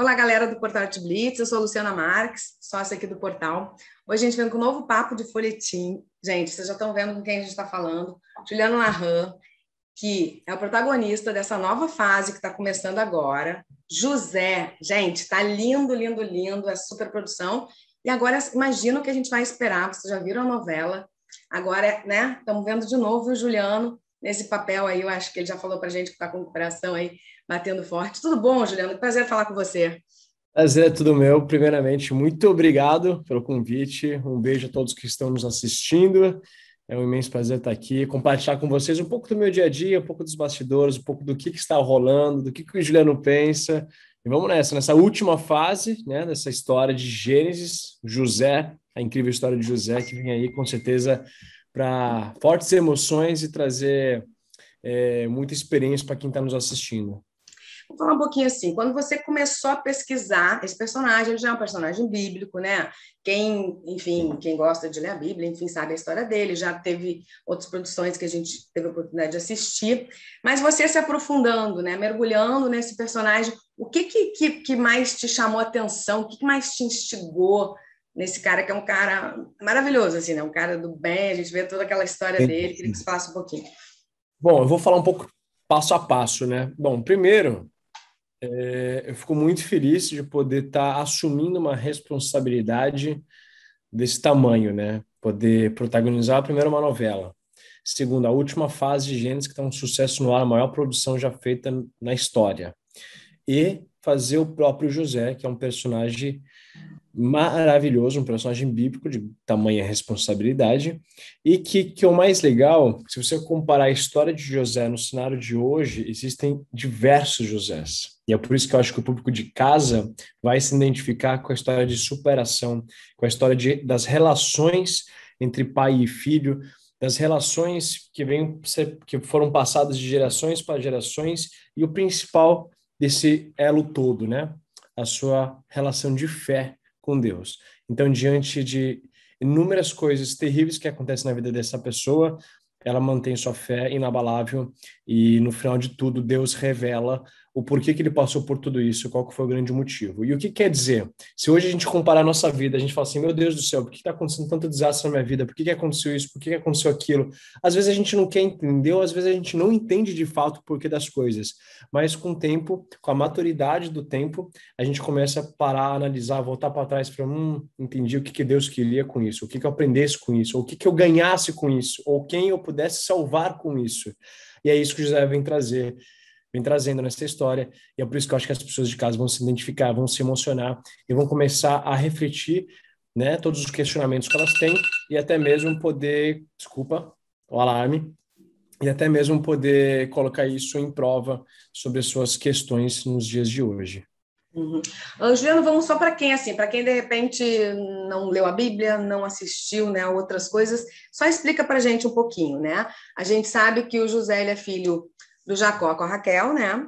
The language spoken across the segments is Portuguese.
Olá, galera do Portal de Blitz, eu sou a Luciana Marques, sócia aqui do portal. Hoje a gente vem com um novo papo de folhetim. Gente, vocês já estão vendo com quem a gente está falando. Juliano Larran, que é o protagonista dessa nova fase que está começando agora. José, gente, está lindo, lindo, lindo, é super produção. E agora imagina o que a gente vai esperar, vocês já viram a novela. Agora, né, estamos vendo de novo o Juliano nesse papel aí, eu acho que ele já falou a gente que está com o coração aí batendo forte. Tudo bom, Juliano? Prazer falar com você. Prazer é tudo meu. Primeiramente, muito obrigado pelo convite. Um beijo a todos que estão nos assistindo. É um imenso prazer estar aqui, compartilhar com vocês um pouco do meu dia a dia, um pouco dos bastidores, um pouco do que, que está rolando, do que, que o Juliano pensa. E vamos nessa, nessa última fase, né, dessa história de Gênesis, José, a incrível história de José, que vem aí com certeza para fortes emoções e trazer é, muita experiência para quem está nos assistindo. Vou falar um pouquinho assim, quando você começou a pesquisar esse personagem, ele já é um personagem bíblico, né? Quem, enfim, quem gosta de ler a Bíblia, enfim, sabe a história dele, já teve outras produções que a gente teve a oportunidade de assistir, mas você se aprofundando, né? Mergulhando nesse personagem, o que que, que, mais te chamou a atenção? O que, que mais te instigou nesse cara que é um cara maravilhoso, assim, né? Um cara do bem, a gente vê toda aquela história dele, queria que você falasse um pouquinho. Bom, eu vou falar um pouco passo a passo, né? Bom, primeiro, é, eu fico muito feliz de poder estar tá assumindo uma responsabilidade desse tamanho, né? Poder protagonizar primeiro uma novela, segundo a última fase de Gênesis, que está um sucesso no ar, a maior produção já feita na história, e fazer o próprio José, que é um personagem maravilhoso, um personagem bíblico de tamanha responsabilidade, e que, que é o mais legal, se você comparar a história de José no cenário de hoje, existem diversos Josés. E é por isso que eu acho que o público de casa vai se identificar com a história de superação, com a história de, das relações entre pai e filho, das relações que, vem, que foram passadas de gerações para gerações, e o principal desse elo todo, né? A sua relação de fé com Deus. Então, diante de inúmeras coisas terríveis que acontecem na vida dessa pessoa, ela mantém sua fé inabalável e no final de tudo, Deus revela o porquê que ele passou por tudo isso, qual que foi o grande motivo. E o que quer dizer? Se hoje a gente comparar a nossa vida, a gente fala assim, meu Deus do céu, por que está acontecendo tanto desastre na minha vida? Por que, que aconteceu isso? Por que, que aconteceu aquilo? Às vezes a gente não quer entender, ou às vezes a gente não entende de fato o porquê das coisas. Mas com o tempo, com a maturidade do tempo, a gente começa a parar, analisar, voltar para trás, para hum, entendi o que, que Deus queria com isso, o que, que eu aprendesse com isso, ou o que, que eu ganhasse com isso, ou quem eu pudesse salvar com isso. E é isso que o José vem trazer, vem trazendo nessa história. E é por isso que eu acho que as pessoas de casa vão se identificar, vão se emocionar e vão começar a refletir, né, todos os questionamentos que elas têm e até mesmo poder, desculpa, o alarme, e até mesmo poder colocar isso em prova sobre as suas questões nos dias de hoje. Uhum. Juliana, vamos só para quem, assim, para quem de repente não leu a Bíblia, não assistiu né, outras coisas, só explica para a gente um pouquinho, né? A gente sabe que o José ele é filho do Jacó com a Raquel, né?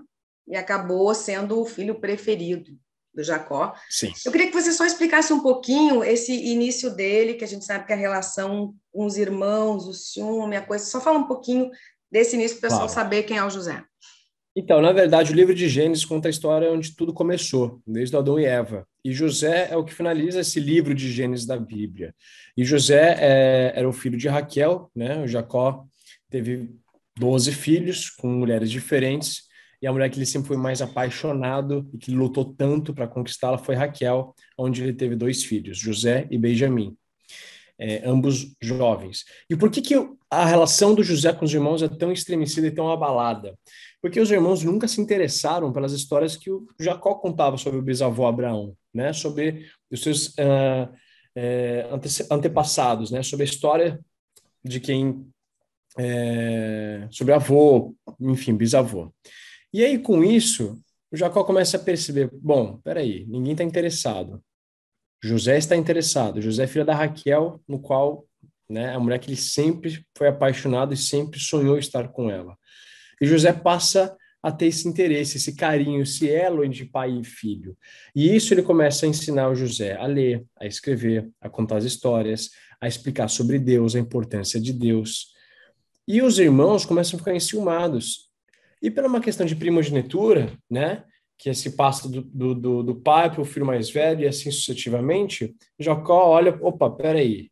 E acabou sendo o filho preferido do Jacó. Sim. Eu queria que você só explicasse um pouquinho esse início dele, que a gente sabe que a relação com os irmãos, o ciúme, a coisa. Só fala um pouquinho desse início para o pessoal claro. saber quem é o José. Então, na verdade, o livro de Gênesis conta a história onde tudo começou, desde Adão e Eva. E José é o que finaliza esse livro de Gênesis da Bíblia. E José é, era o filho de Raquel, né? O Jacó teve 12 filhos com mulheres diferentes. E a mulher que ele sempre foi mais apaixonado e que lutou tanto para conquistá-la foi Raquel, onde ele teve dois filhos, José e Benjamim é, ambos jovens. E por que, que a relação do José com os irmãos é tão estremecida e tão abalada? Porque os irmãos nunca se interessaram pelas histórias que o Jacó contava sobre o bisavô Abraão, né? sobre os seus uh, antepassados, né? sobre a história de quem. É, sobre avô, enfim, bisavô. E aí, com isso, o Jacó começa a perceber: bom, peraí, ninguém está interessado. José está interessado. José é filho da Raquel, no qual né, é a mulher que ele sempre foi apaixonado e sempre sonhou estar com ela. E José passa a ter esse interesse, esse carinho, esse elo entre pai e filho. E isso ele começa a ensinar o José a ler, a escrever, a contar as histórias, a explicar sobre Deus, a importância de Deus. E os irmãos começam a ficar enciumados. E pela uma questão de primogenitura, né? que se passa do, do, do pai para o filho mais velho e assim sucessivamente, Jacó olha, opa, peraí,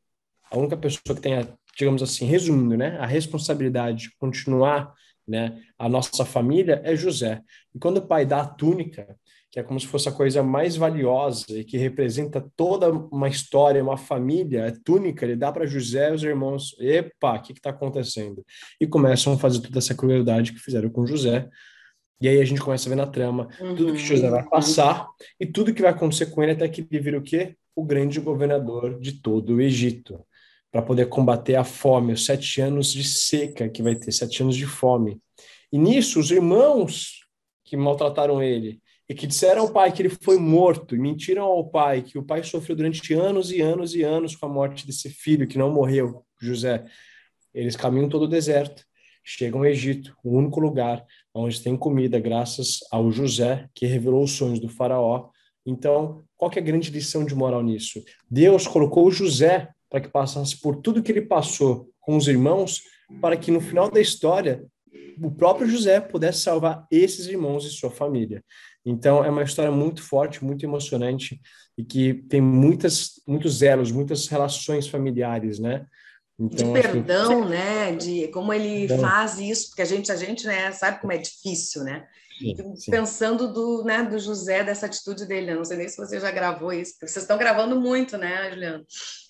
a única pessoa que tem, a, digamos assim, resumindo, né, a responsabilidade de continuar né, a nossa família é José. E quando o pai dá a túnica, que é como se fosse a coisa mais valiosa e que representa toda uma história, uma família, a é túnica, ele dá para José e os irmãos, epa, o que está acontecendo? E começam a fazer toda essa crueldade que fizeram com José, e aí a gente começa a ver na trama uhum. tudo que José uhum. vai passar uhum. e tudo que vai acontecer com ele até que ele vira o quê? O grande governador de todo o Egito. Para poder combater a fome, os sete anos de seca que vai ter, sete anos de fome. E nisso, os irmãos que maltrataram ele e que disseram ao pai que ele foi morto, e mentiram ao pai que o pai sofreu durante anos e anos e anos com a morte desse filho que não morreu, José. Eles caminham todo o deserto, chegam ao Egito, o único lugar onde tem comida, graças ao José, que revelou os sonhos do faraó. Então, qual que é a grande lição de moral nisso? Deus colocou o José para que passasse por tudo que ele passou com os irmãos, para que no final da história o próprio José pudesse salvar esses irmãos e sua família. Então, é uma história muito forte, muito emocionante e que tem muitas, muitos elos, muitas relações familiares, né? Então, de perdão, que... né? De como ele então faz isso, porque a gente, a gente né, sabe como é difícil, né? Sim, sim. Pensando do, né, do José, dessa atitude dele, eu né? não sei nem se você já gravou isso, porque vocês estão gravando muito, né, Juliano?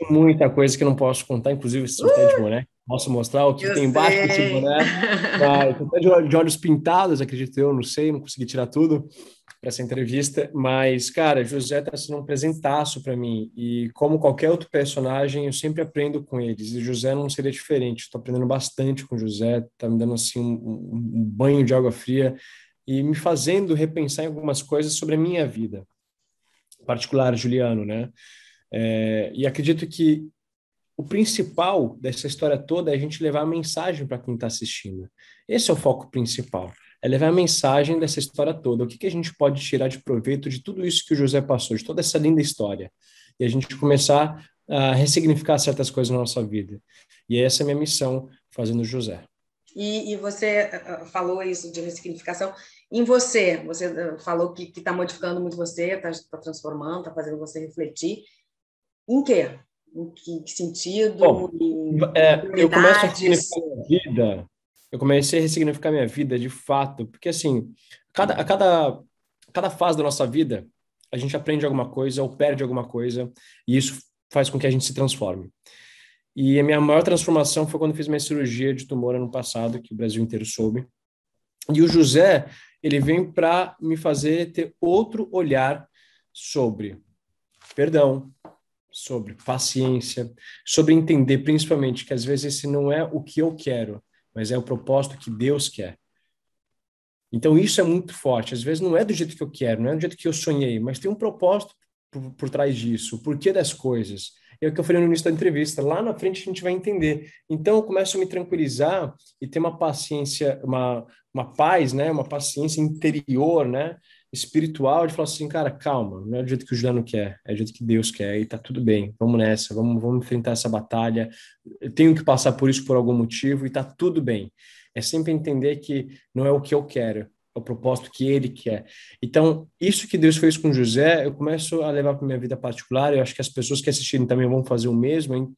Muita coisa que eu não posso contar, inclusive esse uh! de boneco. Posso mostrar o que eu tem embaixo desse boné? até de, olhos pintados, acredito eu, não sei, não consegui tirar tudo para essa entrevista, mas, cara, José está sendo um presentaço para mim e, como qualquer outro personagem, eu sempre aprendo com eles e José não seria diferente. Estou aprendendo bastante com José, Está me dando assim um, um banho de água fria e me fazendo repensar em algumas coisas sobre a minha vida, particular Juliano, né? É, e acredito que o principal dessa história toda é a gente levar a mensagem para quem está assistindo. Esse é o foco principal. É levar a mensagem dessa história toda. O que, que a gente pode tirar de proveito de tudo isso que o José passou, de toda essa linda história. E a gente começar a ressignificar certas coisas na nossa vida. E é essa é a minha missão fazendo o José. E, e, você ah, ah, falou isso de ressignificação em você. Você ah, falou que está modificando muito você, está tá transformando, está fazendo você refletir. Em quê? Em que, sentido? Bom, é, eu começo a ressignificar minha vida. Eu comecei a ressignificar minha vida de fato, porque assim, cada, a cada, cada fase da nossa vida, a gente aprende alguma coisa ou perde alguma coisa, e isso faz com que a gente se transforme. E a minha maior transformação foi quando fiz minha cirurgia de tumor ano passado, que o Brasil inteiro soube. E o José, ele vem para me fazer ter outro olhar sobre perdão, sobre paciência, sobre entender principalmente que às vezes esse não é o que eu quero, mas é o propósito que Deus quer. Então isso é muito forte. Às vezes não é do jeito que eu quero, não é do jeito que eu sonhei, mas tem um propósito por, por trás disso, o porquê das coisas. É o que eu falei no início da entrevista. Lá na frente a gente vai entender. Então eu começo a me tranquilizar e ter uma paciência, uma, uma paz, né? Uma paciência interior, né? espiritual de falar assim, cara, calma, não é do jeito que o Juliano quer, é do jeito que Deus quer e tá tudo bem, vamos nessa, vamos, vamos enfrentar essa batalha, eu tenho que passar por isso por algum motivo e tá tudo bem. É sempre entender que não é o que eu quero, é o propósito que ele quer. Então, isso que Deus fez com José, eu começo a levar para minha vida particular, eu acho que as pessoas que assistirem também vão fazer o mesmo, hein?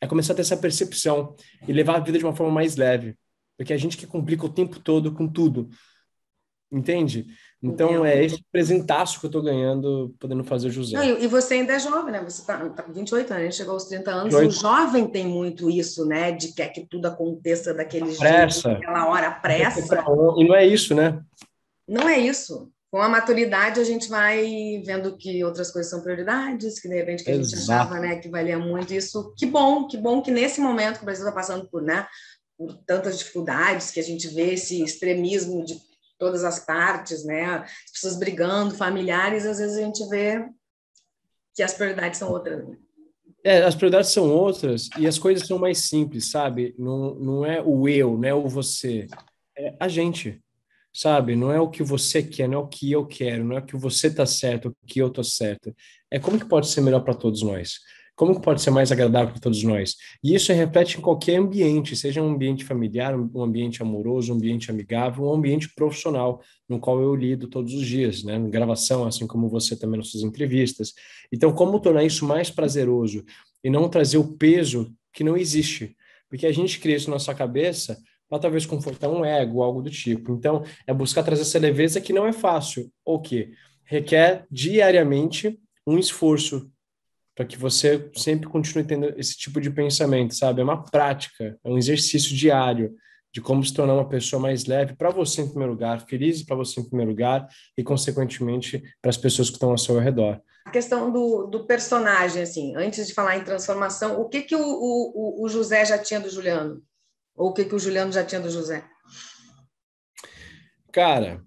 é começar a ter essa percepção e levar a vida de uma forma mais leve, porque a gente que complica o tempo todo com tudo. Entende? Então, é esse presentaço que eu estou ganhando podendo fazer José. Não, e você ainda é jovem, né? Você está tá com 28 anos, chegou aos 30 anos. 28. O jovem tem muito isso, né? De quer que tudo aconteça daquele pressa. jeito, aquela hora pressa. E não é isso, né? Não é isso. Com a maturidade, a gente vai vendo que outras coisas são prioridades, que de repente que a gente achava né, que valia muito isso. Que bom, que bom que nesse momento que o Brasil está passando por, né, por tantas dificuldades, que a gente vê esse extremismo de todas as partes, né? As pessoas brigando, familiares, às vezes a gente vê que as prioridades são outras. Né? É, as prioridades são outras e as coisas são mais simples, sabe? Não, não é o eu, não é o você, é a gente, sabe? Não é o que você quer, não é o que eu quero, não é o que você tá certo, o que eu tô certo. É como que pode ser melhor para todos nós. Como pode ser mais agradável para todos nós? E isso reflete em qualquer ambiente, seja um ambiente familiar, um ambiente amoroso, um ambiente amigável, um ambiente profissional, no qual eu lido todos os dias, né? Em gravação, assim como você também nas suas entrevistas. Então, como tornar isso mais prazeroso e não trazer o peso que não existe? Porque a gente cria isso na nossa cabeça para talvez confortar um ego, algo do tipo. Então, é buscar trazer essa leveza que não é fácil, ou que requer diariamente um esforço para que você sempre continue tendo esse tipo de pensamento, sabe? É uma prática, é um exercício diário de como se tornar uma pessoa mais leve para você em primeiro lugar, feliz para você em primeiro lugar e, consequentemente, para as pessoas que estão ao seu redor. A questão do, do personagem, assim, antes de falar em transformação, o que, que o, o, o José já tinha do Juliano? Ou o que, que o Juliano já tinha do José? Cara,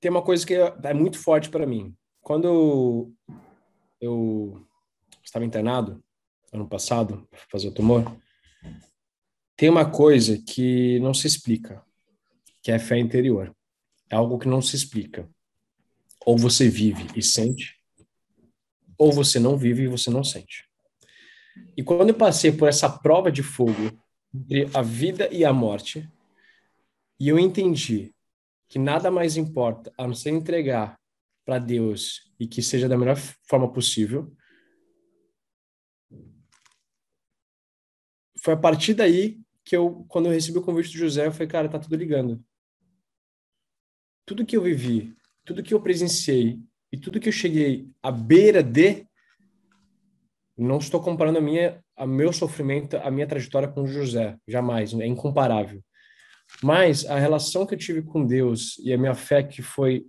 tem uma coisa que é, é muito forte para mim. Quando eu estava internado ano passado para fazer o tumor, tem uma coisa que não se explica, que é fé interior. É algo que não se explica. Ou você vive e sente, ou você não vive e você não sente. E quando eu passei por essa prova de fogo entre a vida e a morte, e eu entendi que nada mais importa a não ser entregar para Deus e que seja da melhor forma possível. Foi a partir daí que eu, quando eu recebi o convite do José, eu falei, cara, tá tudo ligando. Tudo que eu vivi, tudo que eu presenciei e tudo que eu cheguei à beira de, não estou comparando a minha, a meu sofrimento, a minha trajetória com o José, jamais, é incomparável. Mas a relação que eu tive com Deus e a minha fé que foi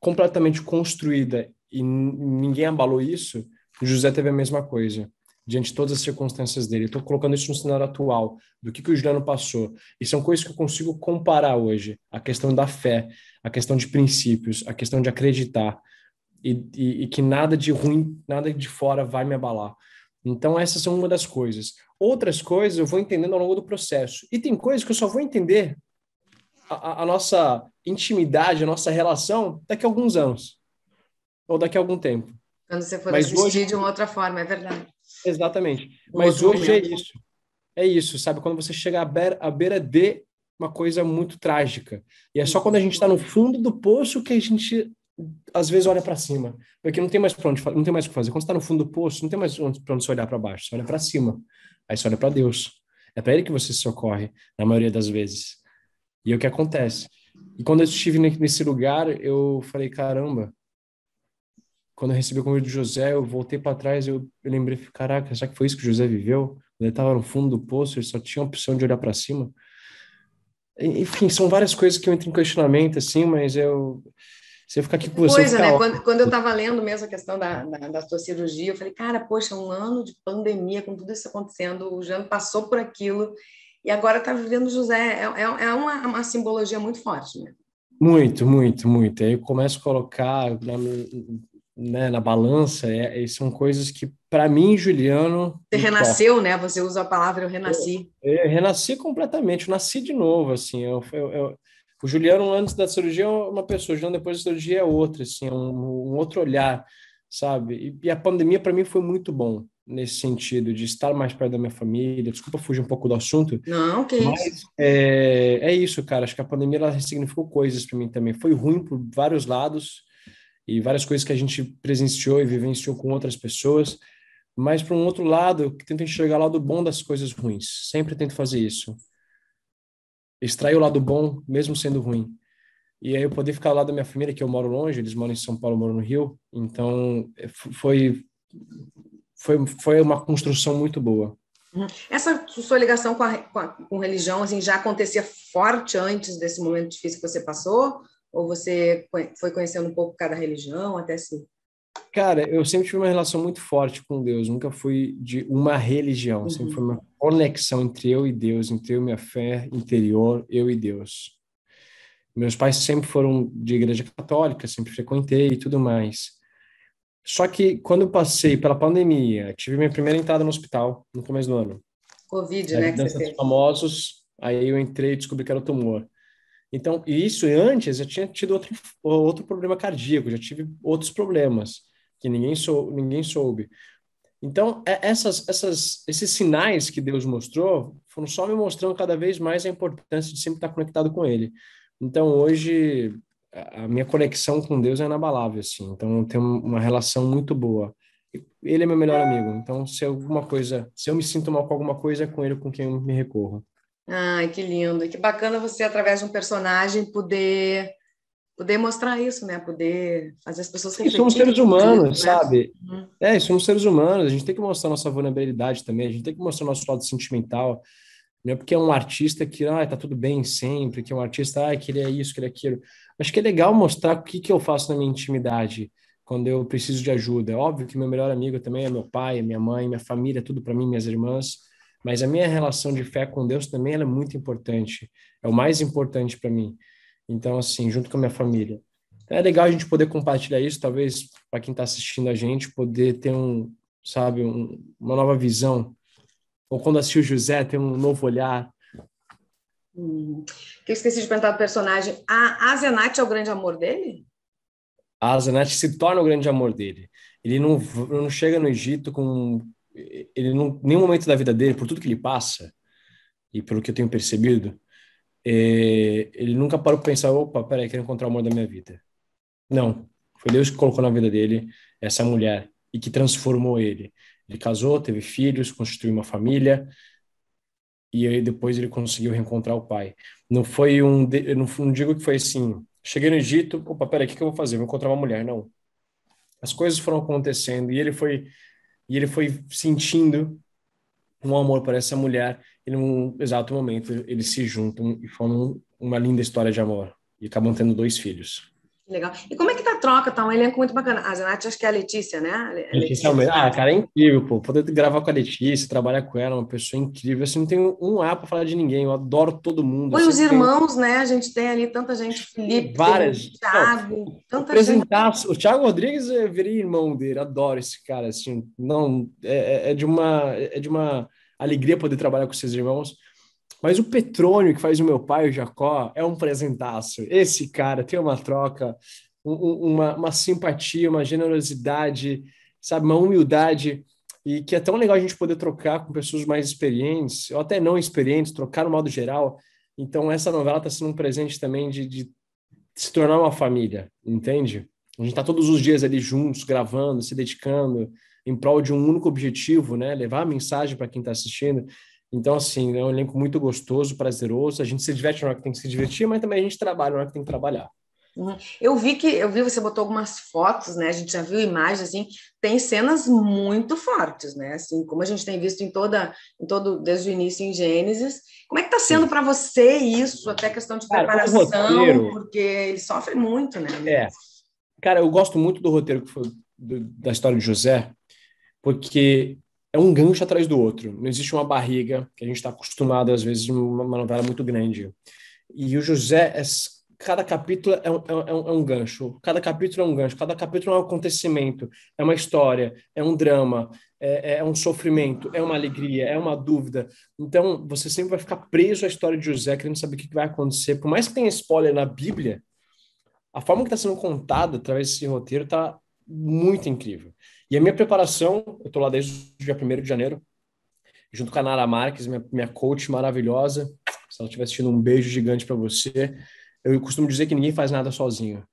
completamente construída e ninguém abalou isso, José teve a mesma coisa, diante de todas as circunstâncias dele. Estou colocando isso no cenário atual, do que, que o Juliano passou. E são coisas que eu consigo comparar hoje: a questão da fé, a questão de princípios, a questão de acreditar, e, e, e que nada de ruim, nada de fora vai me abalar. Então, essas são uma das coisas. Outras coisas eu vou entendendo ao longo do processo. E tem coisas que eu só vou entender a, a nossa intimidade, a nossa relação daqui a alguns anos ou daqui a algum tempo. Quando você for Mas assistir hoje... de uma outra forma, é verdade. Exatamente. Um Mas hoje é momento. é isso. É isso, sabe? Quando você chega à beira, à beira de uma coisa muito trágica. E é só quando a gente está no fundo do poço que a gente às vezes olha para cima, porque não tem mais para onde, não tem mais o que fazer. Quando está no fundo do poço, não tem mais para onde você olhar para baixo, você olha para cima. Aí você olha para Deus. É para ele que você se socorre na maioria das vezes. E é o que acontece. E quando eu estive nesse lugar, eu falei, caramba, quando eu recebi o convite do José, eu voltei para trás, eu, lembrei, caraca, será que foi isso que o José viveu? Ele estava no fundo do poço, ele só tinha a opção de olhar para cima. Enfim, são várias coisas que eu entro em questionamento, assim, mas eu... Se eu ficar aqui com você... Coisa, né? Quando, quando eu estava lendo mesmo a questão da, da, da tua cirurgia, eu falei, cara, poxa, um ano de pandemia, com tudo isso acontecendo, o Jean passou por aquilo e agora está vivendo José. É, é, é uma, uma, simbologia muito forte, né? Muito, muito, muito. Aí eu começo a colocar na, né, na balança, é, é são coisas que, para mim, Juliano. Você renasceu, né? Você usa a palavra eu renasci. Eu, eu renasci completamente, eu nasci de novo, assim. eu, eu o Juliano, antes da cirurgia, é uma pessoa, o Juliano, depois da cirurgia, é outra, assim, é um, um outro olhar, sabe? E, e a pandemia, para mim, foi muito bom nesse sentido de estar mais perto da minha família. Desculpa fugir um pouco do assunto. Não, que mas, isso. Eh, é, é isso, cara. Acho que a pandemia ela significou coisas para mim também. Foi ruim por vários lados e várias coisas que a gente presenciou e vivenciou com outras pessoas. Mas, por um outro lado, eu tento enxergar o lado bom das coisas ruins. Sempre tento fazer isso. Extrair o lado bom, mesmo sendo ruim. E aí eu poder ficar lá da minha família, que eu moro longe, eles moram em São Paulo, moram moro no Rio. Então, eh, foi foi, foi uma construção muito boa. Uhum. Essa sua ligação com, a, com, a, com religião assim, já acontecia forte antes desse momento difícil que você passou? Ou você foi conhecendo um pouco cada religião até se. Cara, eu sempre tive uma relação muito forte com Deus, nunca fui de uma religião, uhum. sempre foi uma conexão entre eu e Deus, entre eu e minha fé interior, eu e Deus. Meus pais sempre foram de igreja católica, sempre frequentei e tudo mais. Só que quando eu passei pela pandemia, tive minha primeira entrada no hospital no começo do ano. Covid, aí, né? Que você teve. famosos, aí eu entrei e descobri que era o tumor. Então, e isso antes, eu tinha tido outro, outro problema cardíaco, já tive outros problemas que ninguém, sou, ninguém soube. Então, é, essas, essas, esses sinais que Deus mostrou foram só me mostrando cada vez mais a importância de sempre estar conectado com Ele. Então, hoje, a minha conexão com Deus é inabalável, assim. Então, eu tenho uma relação muito boa. Ele é meu melhor amigo. Então, se alguma coisa, se eu me sinto mal com alguma coisa, é com ele com quem eu me recorro. Ai, que lindo. Que bacana você, através de um personagem, poder poder mostrar isso, né? Poder fazer as pessoas refletirem. Somos seres humanos, né? sabe? Uhum. É, somos seres humanos. A gente tem que mostrar nossa vulnerabilidade também. A gente tem que mostrar nosso lado sentimental. Não é porque é um artista que, ah, tá tudo bem sempre, que é um artista, ah, que ele é isso, que ele é aquilo acho que é legal mostrar o que, que eu faço na minha intimidade quando eu preciso de ajuda. É óbvio que meu melhor amigo também é meu pai, é minha mãe, minha família, é tudo para mim, minhas irmãs. Mas a minha relação de fé com Deus também é muito importante. É o mais importante para mim. Então, assim, junto com a minha família. É legal a gente poder compartilhar isso, talvez para quem está assistindo a gente, poder ter um, sabe, um, uma nova visão. Ou quando assistiu José, ter um novo olhar. Hum. Que eu esqueci de perguntar do personagem. A Azenat é o grande amor dele? A Azenat se torna o grande amor dele. Ele não, não chega no Egito com. Ele não, nenhum momento da vida dele, por tudo que ele passa, e pelo que eu tenho percebido, é, ele nunca parou para pensar: opa, peraí, quero encontrar o amor da minha vida. Não. Foi Deus que colocou na vida dele essa mulher e que transformou ele. Ele casou, teve filhos, constituiu uma família, e aí depois ele conseguiu reencontrar o pai. Não foi um, não, não digo que foi assim, cheguei no Egito, opa, peraí, o que, que eu vou fazer? Vou encontrar uma mulher, não. As coisas foram acontecendo e ele foi e ele foi sentindo um amor por essa mulher e num exato momento eles se juntam e formam uma linda história de amor e acabam tendo dois filhos. Legal. E como é que tá a troca? Tá um elenco muito bacana. A Zenate, acho que é a Letícia, né? A Letícia, Letícia Ah, cara, é incrível, pô. Poder gravar com a Letícia, trabalhar com ela, uma pessoa incrível. Assim, não tenho um A para falar de ninguém. Eu adoro todo mundo. Foi assim, os irmãos, né? A gente tem ali tanta gente. Felipe, Várias. Thiago, não, tanta gente. O Thiago Rodrigues, é virei irmão dele. Adoro esse cara, assim. Não, é, é, é de uma... É de uma alegria poder trabalhar com seus irmãos. Mas o Petrônio, que faz o meu pai, o Jacó, é um presentaço. Esse cara tem uma troca, um, uma, uma simpatia, uma generosidade, sabe, uma humildade e que é tão legal a gente poder trocar com pessoas mais experientes, ou até não experientes, trocar no modo geral. Então, essa novela está sendo um presente também de, de, se tornar uma família, entende? A gente está todos os dias ali juntos, gravando, se dedicando, em prol de um único objetivo, né? Levar a mensagem para quem está assistindo. Então, assim, é um elenco muito gostoso, prazeroso. A gente se diverte na hora que tem que se divertir, mas também a gente trabalha na hora que tem que trabalhar. Uhum. Eu vi que eu vi você botou algumas fotos, né? A gente já viu imagens assim, tem cenas muito fortes, né? Assim, como a gente tem visto em toda em todo desde o início em Gênesis. Como é que tá sendo para você isso, até questão de Cara, preparação, roteiro, porque ele sofre muito, né? É. Cara, eu gosto muito do roteiro que foi do, da história de José, porque é um gancho atrás do outro. Não existe uma barriga que a gente está acostumado, às vezes, numa novela muito grande. E o José, é, cada capítulo é, é um, é, um, é um, gancho, cada capítulo é um gancho, cada capítulo é um acontecimento, é uma história, é um drama, é, é, é um sofrimento, é uma alegria, é uma dúvida. Então, você sempre vai ficar preso à história de José, querendo saber o que vai acontecer. Por mais que tenha spoiler na Bíblia, a forma que está sendo contada através desse roteiro está muito incrível. E a minha preparação, eu estou lá desde o dia 1 de janeiro, junto com a Nara Marques, minha, minha coach maravilhosa. Se ela estiver assistindo, um beijo gigante para você. Eu costumo dizer que ninguém faz nada sozinho.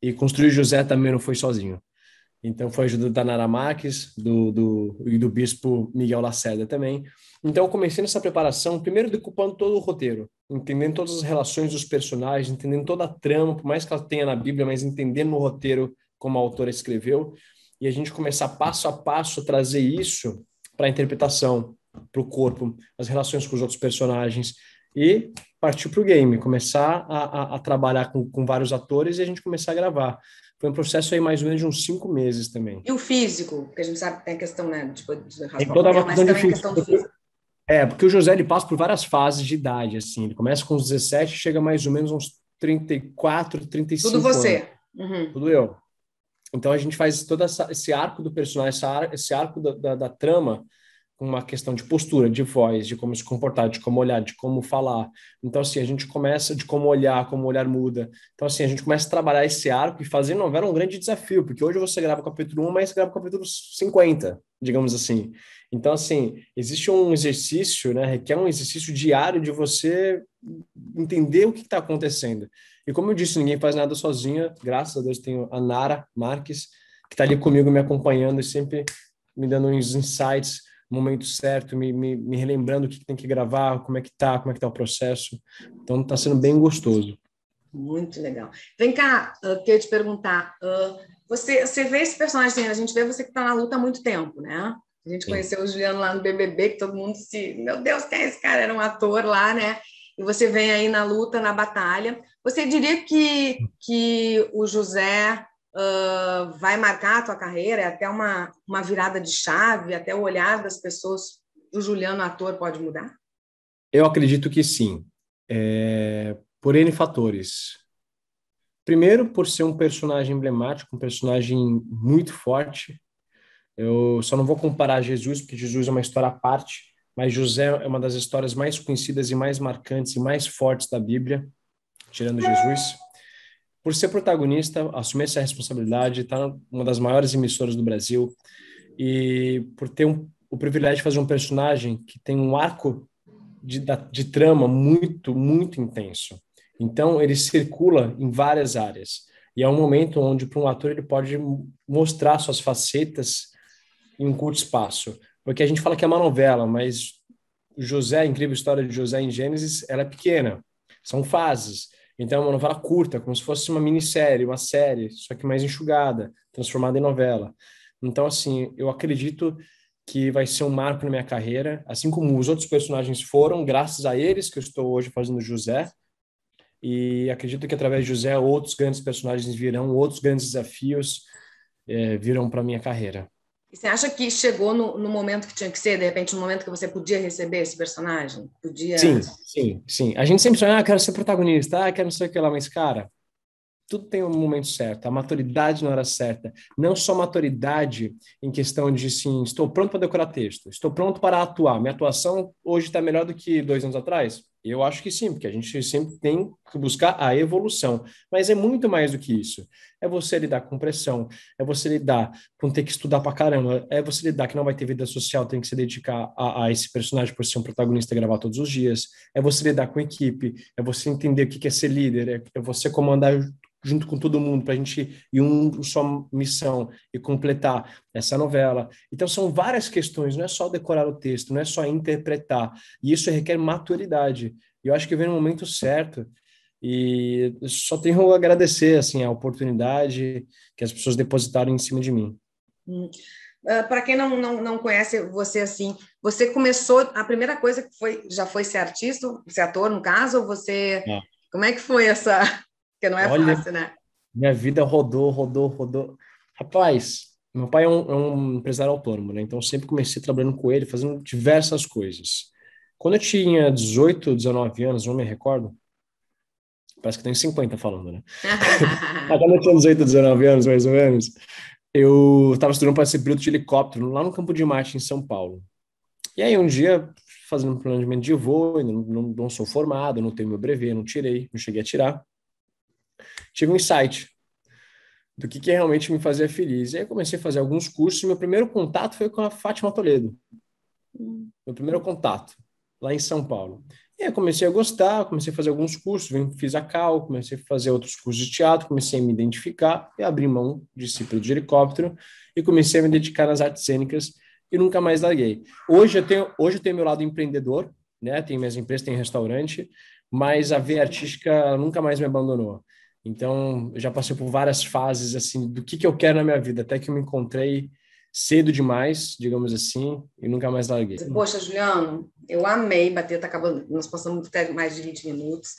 E construir José também não foi sozinho. Então, foi a ajuda da Nara Marques do, do, e do bispo Miguel Lacerda também. Então, eu comecei nessa preparação, primeiro decupando todo o roteiro, entendendo todas as relações dos personagens, entendendo toda a trama, por mais que ela tenha na Bíblia, mas entendendo o roteiro como a autora escreveu e a gente começar passo a passo a trazer isso para a interpretação, para o corpo, as relações com os outros personagens e partir para o game, começar a, a, a trabalhar com, com, vários atores e a gente começar a gravar. Foi um processo aí mais ou menos de uns cinco meses também. E o físico, porque a gente sabe que tem questão, né? Tipo, de tem toda uma questão, difícil, questão do físico. É, porque o José ele passa por várias fases de idade, assim. Ele começa com uns 17, chega mais ou menos uns 34, 35 Tudo você. Uhum. Tudo eu. Então a gente faz todo essa, esse arco do personagem, ar, esse arco da, da, da trama, com uma questão de postura, de voz, de como se comportar, de como olhar, de como falar. Então, assim, a gente começa de como olhar, como o olhar muda. Então, assim, a gente começa a trabalhar esse arco e fazer novela é um grande desafio, porque hoje você grava o capítulo 1, mas grava o capítulo 50, digamos assim. Então, assim, existe um exercício, né, requer um exercício diário de você entender o que está acontecendo. E como eu disse, ninguém faz nada sozinha, graças a Deus tenho a Nara Marques, que está ali comigo, me acompanhando e sempre me dando uns insights no momento certo, me, me, me relembrando o que tem que gravar, como é que tá, como é que tá o processo. Então, está sendo bem gostoso. Muito legal. Vem cá, uh, te perguntar. Ah, você, você vê esse personagem, a gente vê você que está na luta há muito tempo, né? A gente Sim. conheceu o Juliano lá no BBB, que todo mundo se. Meu Deus, quem é esse cara? Era um ator lá, né? E você vem aí na luta, na batalha. Você diria que, que o José uh, vai marcar a tua carreira? É até uma, uma virada de chave, até o olhar das pessoas. O Juliano, ator, pode mudar? Eu acredito que sim. É, por N fatores. Primeiro, por ser um personagem emblemático, um personagem muito forte, eu só não vou comparar Jesus, porque Jesus é uma história à parte, mas José é uma das histórias mais conhecidas e mais marcantes e mais fortes da Bíblia, tirando Jesus. Por ser protagonista, assumir essa responsabilidade, estar tá uma das maiores emissoras do Brasil e por ter um, o privilégio de fazer um personagem que tem um arco de, de trama muito, muito intenso. Então, ele circula em várias áreas. E é um momento onde, para um ator, ele pode mostrar suas facetas em um curto espaço. Porque a gente fala que é uma novela, mas José, a incrível história de José em Gênesis, ela é pequena. São fases. Então, é uma novela curta, como se fosse uma minissérie, uma série, só que mais enxugada, transformada em novela. Então, assim, eu acredito que vai ser um marco na minha carreira, assim como os outros personagens foram, graças a eles que eu estou hoje fazendo José. E acredito que através de José outros grandes personagens virão, outros grandes desafios eh, virão para minha carreira você acha que chegou no, no, momento que tinha que ser, de repente, no momento que você podia receber esse personagem? Podia... Sim, sim, sim. A gente sempre sonha, ah, quero ser protagonista, ah, quero não sei o que lá, mas, cara, tudo tem um momento certo, a maturidade na hora certa. Não só maturidade em questão de, sim, estou pronto para decorar texto, estou pronto para atuar. Minha atuação hoje está melhor do que dois anos atrás? Eu acho que sim, porque a gente sempre tem que buscar a evolução. Mas é muito mais do que isso. É você lidar com pressão, é você lidar com ter que estudar para caramba, é você lidar que não vai ter vida social, tem que se dedicar a, a esse personagem por ser um protagonista e gravar todos os dias, é você lidar com equipe, é você entender o que é ser líder, é você comandar junto com todo mundo, para a gente ir um só missão e completar essa novela. Então, são várias questões, não é só decorar o texto, não é só interpretar. E isso requer maturidade. E eu acho que vem no momento certo. E só tenho a agradecer assim, a oportunidade que as pessoas depositaram em cima de mim. Hum. Uh, ah, para quem não, não, não conhece você assim, você começou a primeira coisa que foi já foi ser artista, ser ator no caso, ou você como é que foi essa porque não é Olha, fácil, né? Minha vida rodou, rodou, rodou. Rapaz, meu pai é um, é um, empresário autônomo, né? Então sempre comecei trabalhando com ele, fazendo diversas coisas. Quando eu tinha 18, 19 anos, não me recordo. Parece que tem 50 falando, né? Até eu tinha 18, 19 anos, mais ou menos, eu estava estudando para ser piloto de helicóptero lá no Campo de Marte, em São Paulo. E aí um dia, fazendo um planejamento de voo, não, não, não sou formado, não tenho meu brevet, não tirei, não cheguei a tirar tive um insight do que, que realmente me fazia feliz. E aí comecei a fazer alguns cursos. Meu primeiro contato foi com a Fátima Toledo. Meu primeiro contato, lá em São Paulo. E aí comecei a gostar, comecei a fazer alguns cursos, fiz a Cal, comecei a fazer outros cursos de teatro, comecei a me identificar e abri mão de ciclo de helicóptero e comecei a me dedicar nas artes cênicas e nunca mais larguei. Hoje eu tenho, hoje eu tenho meu lado empreendedor, né? Tenho minhas empresas, tenho restaurante, mas a veia artística nunca mais me abandonou. Então, eu já passei por várias fases assim do que que eu quero na minha vida, até que eu me encontrei cedo demais, digamos assim, e nunca mais larguei. Poxa, Juliano, eu amei bater, tá acabando, nós passamos até mais de 20 minutos.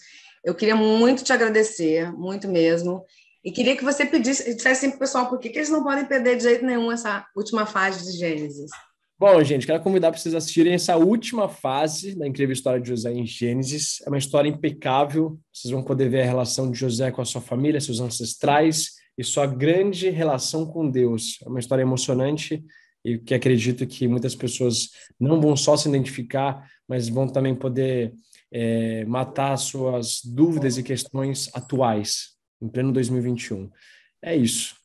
Eu queria muito te agradecer, muito mesmo. E queria que você pedisse, dissesse assim pro pessoal por que eles não podem perder de jeito nenhum essa última fase de Gênesis. Bom, gente, quero convidar vocês a assistirem essa última fase da incrível história de José em Gênesis. É uma história impecável. Vocês vão poder ver a relação de José com a sua família, seus ancestrais e sua grande relação com Deus. É uma história emocionante e que acredito que muitas pessoas não vão só se identificar, mas vão também poder é, matar suas dúvidas e questões atuais, em pleno 2021. É isso.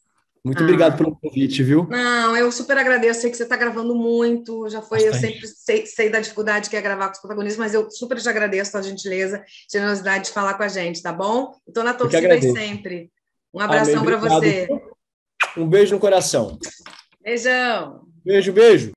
Muito ah. obrigado pelo convite, viu? Não, eu super agradeço. Sei que você está gravando muito. Já foi, Bastante. eu sempre sei, sei, da dificuldade que é gravar com os protagonistas, mas eu super te agradeço a gentileza, generosidade de falar com a gente, tá bom? Estou na torcida aí sempre. Um abração para você. Um beijo no coração. Beijão. Beijo, beijo.